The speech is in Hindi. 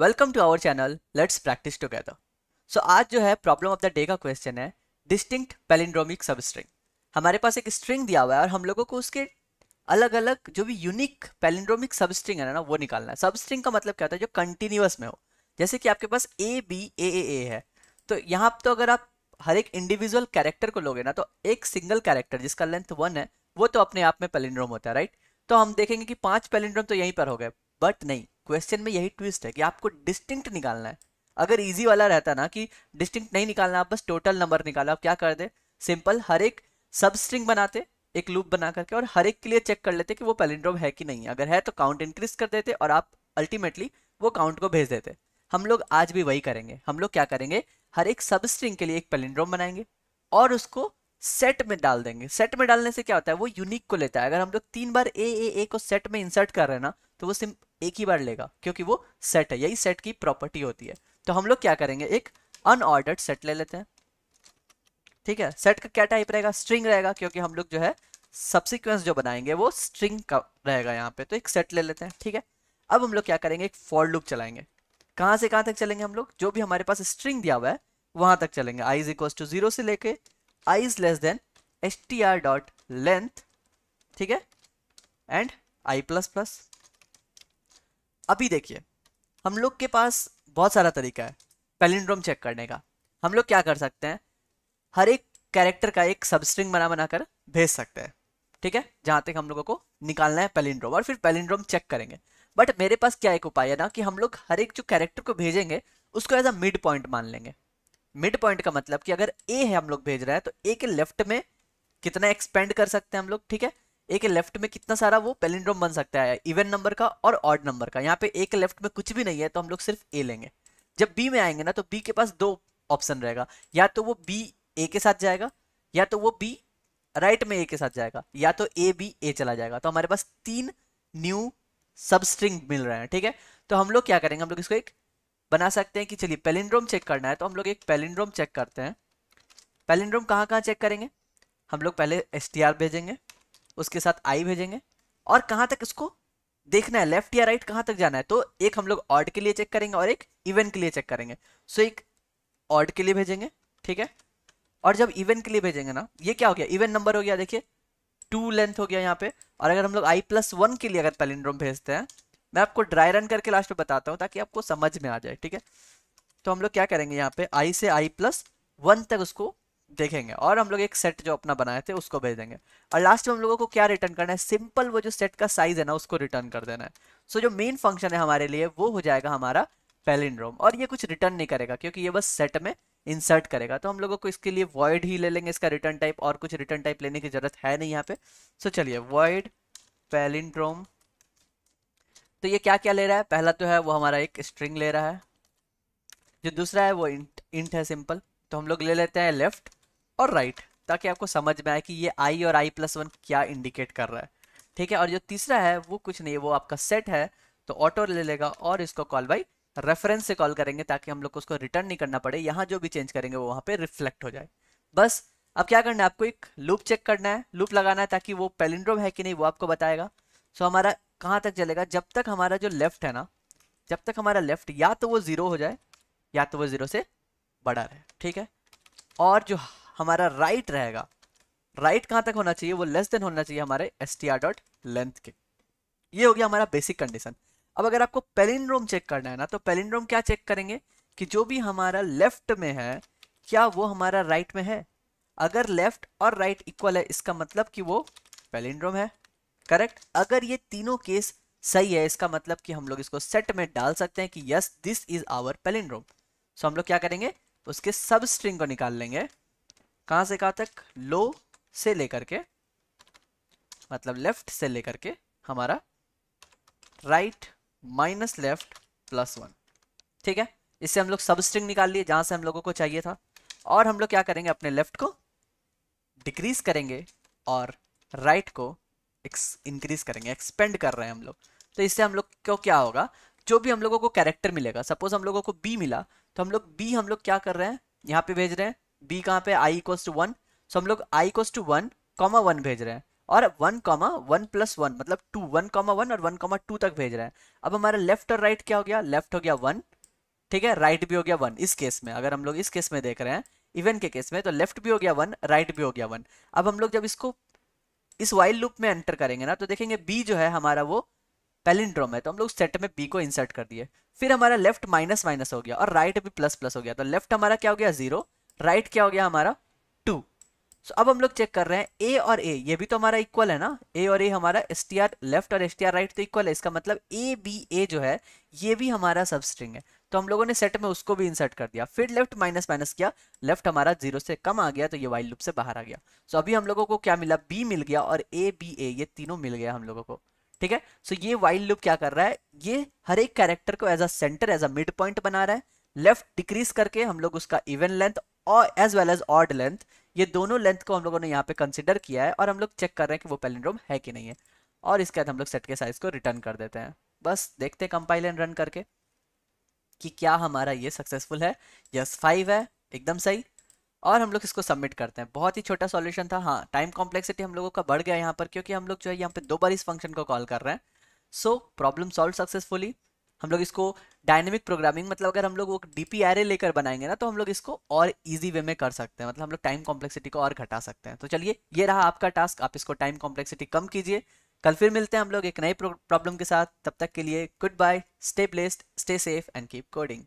welcome to our channel let's practice together so आज जो है प्रॉब्लम ऑफ द डे का क्वेश्चन है डिस्टिंक्ट पेलिंड्रोमिक सब स्ट्रिंग हमारे पास एक स्ट्रिंग दिया हुआ है और हम लोगों को उसके अलग अलग जो भी यूनिक पेलिंड्रोमिक सब स्ट्रिंग है ना वो निकालना है सब स्ट्रिंग का मतलब क्या होता है जो कंटिन्यूस में हो जैसे कि आपके पास ए बी ए ए ए है तो यहाँ तो अगर आप हर एक इंडिविजुअल कैरेक्टर को लोगे ना तो एक सिंगल कैरेक्टर जिसका लेंथ वन है वो तो अपने आप में पेलिंड्रोम होता है राइट तो हम देखेंगे कि पांच पेलिंड्रोम तो यहीं पर हो गए बट नहीं क्वेश्चन में यही ट्विस्ट है कि आपको डिस्टिंक्ट निकालना है अगर इजी वाला रहता ना कि डिस्टिंक्ट नहीं निकालना आप बस टोटल नंबर निकालो आप क्या कर दे सिंपल हर एक सब स्ट्रिंग बनाते एक लूप बना करके और हर एक के लिए चेक कर लेते कि वो पेलिंड्रोम है कि नहीं अगर है तो काउंट इंक्रीज कर देते और आप अल्टीमेटली वो काउंट को भेज देते हम लोग आज भी वही करेंगे हम लोग क्या करेंगे हर एक सब स्ट्रिंग के लिए एक पेलिंड्रोम बनाएंगे और उसको सेट में डाल देंगे सेट में डालने से क्या होता है वो यूनिक को लेता है अगर हम लोग तीन बार ए ए ए को सेट में इंसर्ट कर रहे हैं ना तो वो सिम एक ही बार लेगा क्योंकि वो सेट है यही सेट की प्रॉपर्टी होती है तो हम लोग क्या करेंगे एक अनऑर्डर्ड सेट ले लेते हैं ठीक है सेट का क्या टाइप रहेगा स्ट्रिंग रहेगा क्योंकि हम लोग जो है सब्सिक्वेंस जो बनाएंगे वो स्ट्रिंग का रहेगा यहाँ पे तो एक सेट ले लेते हैं ठीक है अब हम लोग क्या करेंगे एक फॉर लूप चलाएंगे कहाँ से कहाँ तक चलेंगे हम लोग जो भी हमारे पास स्ट्रिंग दिया हुआ है वहां तक चलेंगे I is equal to zero से लेके I is less than S T R dot length ठीक है एंड आई प्लस प्लस अभी देखिए हम लोग के पास बहुत सारा तरीका है पेलिंड्रोम चेक करने का हम लोग क्या कर सकते हैं हर एक कैरेक्टर का एक सबस्ट्रिंग बना बनाकर भेज सकते हैं ठीक है जहां तक हम लोगों को निकालना है पेलिंड्रोम और फिर पेलिंड्रोम चेक करेंगे बट मेरे पास क्या एक उपाय है ना कि हम लोग हर एक जो कैरेक्टर को भेजेंगे उसको एज अ मिड पॉइंट मान लेंगे मिड पॉइंट का मतलब कि अगर ए है हम लोग भेज रहे हैं तो ए के लेफ्ट में कितना एक्सपेंड कर सकते हैं हम लोग ठीक है ए के लेफ्ट में कितना सारा वो पेलिंड्रोम बन सकता है इवन नंबर का और ऑड नंबर का यहाँ पे ए के लेफ्ट में कुछ भी नहीं है तो हम लोग सिर्फ ए लेंगे जब बी में आएंगे ना तो बी के पास दो ऑप्शन रहेगा या तो वो बी ए के साथ जाएगा या तो वो बी राइट में ए के साथ जाएगा या तो ए बी ए चला जाएगा तो हमारे पास तीन न्यू सबस्ट्रिंग मिल रहे हैं ठीक है तो हम लोग क्या करेंगे हम लोग इसको एक बना सकते हैं कि चलिए पेलिंड्रोम चेक करना है तो हम लोग एक पेलिंड्रोम चेक करते हैं पेलिंड्रोम कहाँ कहाँ चेक करेंगे हम लोग पहले एस भेजेंगे उसके साथ आई भेजेंगे और कहाँ तक इसको देखना है लेफ्ट या राइट कहाँ तक जाना है तो एक हम लोग ऑर्ड के लिए चेक करेंगे और एक इवेंट के लिए चेक करेंगे सो एक ऑर्ड के लिए भेजेंगे ठीक है और जब इवेंट के लिए भेजेंगे ना ये क्या हो गया इवेंट नंबर हो गया देखिए टू लेंथ हो गया यहाँ पे और अगर हम लोग आई प्लस वन के लिए अगर पेलिंड्रोम भेजते हैं मैं आपको ड्राई रन करके लास्ट में बताता हूँ ताकि आपको समझ में आ जाए ठीक है तो हम लोग क्या करेंगे यहाँ पे आई से आई प्लस वन तक उसको देखेंगे और हम लोग एक सेट जो अपना बनाए थे उसको भेज देंगे और लास्ट में हम लोगों को क्या रिटर्न करना है सिंपल वो जो सेट का साइज है ना उसको रिटर्न कर देना है सो so, जो मेन फंक्शन है हमारे लिए वो हो जाएगा हमारा पेलिंड्रोम और ये कुछ रिटर्न नहीं करेगा क्योंकि ये बस सेट में इंसर्ट करेगा तो हम लोगों को इसके लिए वॉइड ही ले लेंगे इसका रिटर्न टाइप और कुछ रिटर्न टाइप लेने की जरूरत है नहीं यहाँ पे सो so, चलिए वॉइड पेलिंड्रोम तो ये क्या क्या ले रहा है पहला तो है वो हमारा एक स्ट्रिंग ले रहा है जो दूसरा है वो इंट इंट है सिंपल तो हम लोग ले लेते हैं लेफ्ट और राइट ताकि आपको समझ में आए कि ये आई और आई प्लस वन क्या इंडिकेट कर रहा है ठीक है और जो तीसरा है वो कुछ नहीं है वो आपका सेट है तो ऑटो ले लेगा और इसको कॉल बाई रेफरेंस से कॉल करेंगे ताकि हम लोग को उसको रिटर्न नहीं करना पड़े यहाँ जो भी चेंज करेंगे वो वहाँ पर रिफ्लेक्ट हो जाए बस अब क्या करना है आपको एक लूप चेक करना है लूप लगाना है ताकि वो पेलिंड्रोम है कि नहीं वो आपको बताएगा सो हमारा कहाँ तक चलेगा जब तक हमारा जो लेफ्ट है ना जब तक हमारा लेफ्ट या तो वो ज़ीरो हो जाए या तो वो ज़ीरो से बड़ा रहे ठीक है और जो हमारा राइट right रहेगा राइट right कहां तक होना चाहिए वो लेस देन होना चाहिए हमारे S T R dot length के ये हो गया हमारा बेसिक कंडीशन अब अगर आपको पेलिनड्रोम चेक करना है ना तो पेलिनड्रोम क्या चेक करेंगे कि जो भी हमारा लेफ्ट में है क्या वो हमारा राइट right में है अगर लेफ्ट और राइट इक्वल है इसका मतलब कि वो पेलिंड्रोम है करेक्ट अगर ये तीनों केस सही है इसका मतलब कि हम लोग इसको सेट में डाल सकते हैं कि yes this is our palindrome so हम लोग क्या करेंगे उसके सब स्ट्रिंग को निकाल लेंगे कहां से कहां तक लो से लेकर के मतलब लेफ्ट से लेकर के हमारा right minus left plus one ठीक है इससे हम लोग सब स्ट्रिंग निकाल लिए जहां से हम लोगों को चाहिए था और हम लोग क्या करेंगे अपने लेफ्ट को डिक्रीज करेंगे और राइट right को इंक्रीज करेंगे एक्सपेंड कर रहे हैं हम लोग तो इससे हम लोग को क्या होगा जो भी हम लोगों को कैरेक्टर मिलेगा सपोज हम लोगों को बी मिला तो हम लोग बी हम लोग क्या कर रहे हैं यहाँ पे भेज रहे हैं बी कहाँ पे आई इक्व टू वन सो हम लोग I equal to one comma one भेज रहे हैं और one comma one plus one मतलब टू वन कॉमा वन और वन कॉमा टू तक भेज रहे हैं अब हमारा लेफ्ट और राइट क्या हो गया लेफ्ट हो गया वन ठीक है राइट भी हो गया वन इस केस में अगर हम लोग इस केस में देख रहे हैं इवन के केस में तो लेफ्ट भी हो गया वन राइट भी हो गया वन अब हम लोग जब इसको इस वाइल लुप में एंटर करेंगे ना तो देखेंगे बी जो है हमारा वो पेलिंड्रोम है तो हम लोग सेट में बी को इंसर्ट कर दिए फिर हमारा लेफ्ट माइनस माइनस हो गया और राइट भी प्लस प्लस हो गया तो लेफ्ट हमारा क्या हो गया जीरो राइट क्या हो गया हमारा टू सो so, अब हम लोग चेक कर रहे हैं ए और ए ये भी तो हमारा इक्वल है ना ए और ए हमारा एस टी आर लेफ्ट और एस टी आर राइट तो इक्वल है इसका मतलब ए बी ए जो है ये भी हमारा सब है तो हम लोगों ने सेट में उसको भी इंसर्ट कर दिया फिर लेफ्ट माइनस माइनस किया लेफ्ट हमारा जीरो से कम आ गया तो ये वाइल लूप से बाहर आ गया सो so, अभी हम लोगों को क्या मिला बी मिल गया और ए बी ए ये तीनों मिल गया हम लोगों को ठीक है सो so, ये वाइल लूप क्या कर रहा है ये हर एक कैरेक्टर को as a center as a mid point बना रहा है लेफ्ट डिक्रीज करके हम लोग उसका इवन लेंथ और as well as odd length ये दोनों लेंथ को हम लोगों ने यहाँ पे कंसिडर किया है और हम लोग चेक कर रहे हैं कि वो पेलिंड्रोम है कि नहीं है और इसके बाद हम लोग सेट के साइज को रिटर्न कर देते हैं बस देखते हैं कंपाइल एंड रन करके कि क्या हमारा ये सक्सेसफुल है यस फाइव है एकदम सही और हम लोग इसको सबमिट करते हैं बहुत ही छोटा सॉल्यूशन था हाँ टाइम कॉम्प्लेक्सिटी हम लोगों का बढ़ गया यहाँ पर क्योंकि हम लोग जो है यहाँ पे दो बार इस फंक्शन को कॉल कर रहे हैं सो प्रॉब्लम सॉल्व सक्सेसफुली हम लोग इसको डायनेमिक प्रोग्रामिंग मतलब अगर हम लोग वो डी पी लेकर बनाएंगे ना तो हम लोग इसको और इजी वे में कर सकते हैं मतलब हम लोग टाइम कॉम्प्लेक्सिटी को और घटा सकते हैं तो चलिए ये रहा आपका टास्क आप इसको टाइम कॉम्प्लेक्सिटी कम कीजिए कल फिर मिलते हैं हम लोग एक नए प्रॉब्लम के साथ तब तक के लिए good bye stay blessed stay safe and keep coding